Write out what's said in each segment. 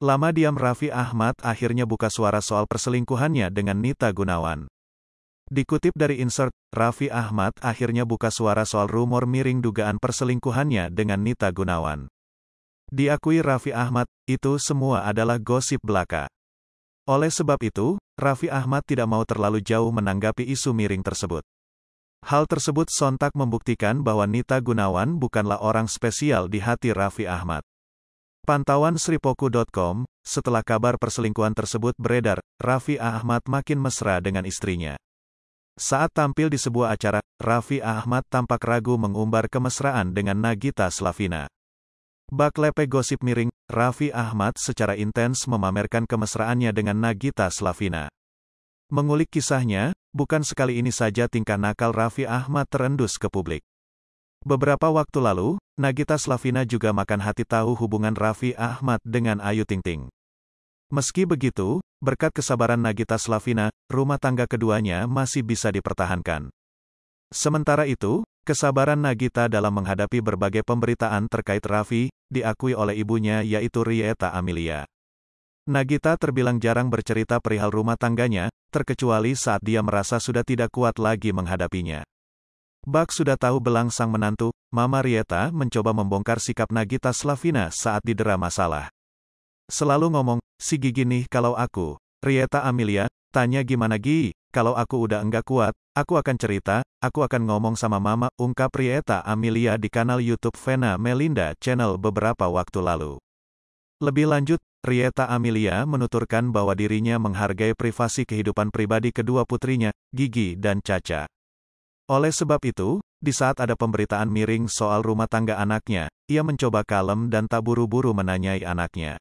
Lama diam Raffi Ahmad akhirnya buka suara soal perselingkuhannya dengan Nita Gunawan. Dikutip dari insert, Raffi Ahmad akhirnya buka suara soal rumor miring dugaan perselingkuhannya dengan Nita Gunawan. Diakui Raffi Ahmad, itu semua adalah gosip belaka. Oleh sebab itu, Raffi Ahmad tidak mau terlalu jauh menanggapi isu miring tersebut. Hal tersebut sontak membuktikan bahwa Nita Gunawan bukanlah orang spesial di hati Raffi Ahmad. Pantauan Sripoku.com, setelah kabar perselingkuhan tersebut beredar, Raffi Ahmad makin mesra dengan istrinya. Saat tampil di sebuah acara, Raffi Ahmad tampak ragu mengumbar kemesraan dengan Nagita Slavina. Bak lepe gosip miring, Raffi Ahmad secara intens memamerkan kemesraannya dengan Nagita Slavina. Mengulik kisahnya, bukan sekali ini saja tingkah nakal Raffi Ahmad terendus ke publik. Beberapa waktu lalu, Nagita Slavina juga makan hati tahu hubungan Raffi Ahmad dengan Ayu Ting Ting. Meski begitu, berkat kesabaran Nagita Slavina, rumah tangga keduanya masih bisa dipertahankan. Sementara itu, kesabaran Nagita dalam menghadapi berbagai pemberitaan terkait Raffi, diakui oleh ibunya yaitu Rieta Amelia. Nagita terbilang jarang bercerita perihal rumah tangganya, terkecuali saat dia merasa sudah tidak kuat lagi menghadapinya. Bak sudah tahu belang sang menantu, Mama Rieta mencoba membongkar sikap Nagita Slavina saat didera masalah. Selalu ngomong, si Gigi nih kalau aku. Rieta Amelia, tanya gimana Gi, kalau aku udah enggak kuat, aku akan cerita, aku akan ngomong sama Mama, ungkap Rieta Amelia di kanal YouTube Vena Melinda Channel beberapa waktu lalu. Lebih lanjut, Rieta Amelia menuturkan bahwa dirinya menghargai privasi kehidupan pribadi kedua putrinya, Gigi dan Caca. Oleh sebab itu, di saat ada pemberitaan miring soal rumah tangga anaknya, ia mencoba kalem dan tak buru-buru menanyai anaknya.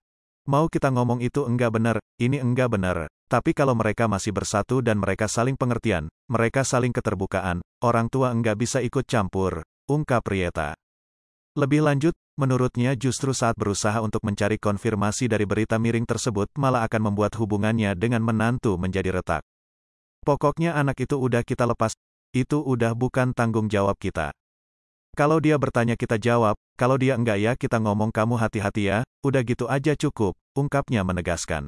Mau kita ngomong itu enggak benar, ini enggak benar, tapi kalau mereka masih bersatu dan mereka saling pengertian, mereka saling keterbukaan, orang tua enggak bisa ikut campur, ungkap Rieta. Lebih lanjut, menurutnya justru saat berusaha untuk mencari konfirmasi dari berita miring tersebut malah akan membuat hubungannya dengan menantu menjadi retak. Pokoknya anak itu udah kita lepas, itu udah bukan tanggung jawab kita. Kalau dia bertanya kita jawab, kalau dia enggak ya kita ngomong kamu hati-hati ya, udah gitu aja cukup, ungkapnya menegaskan.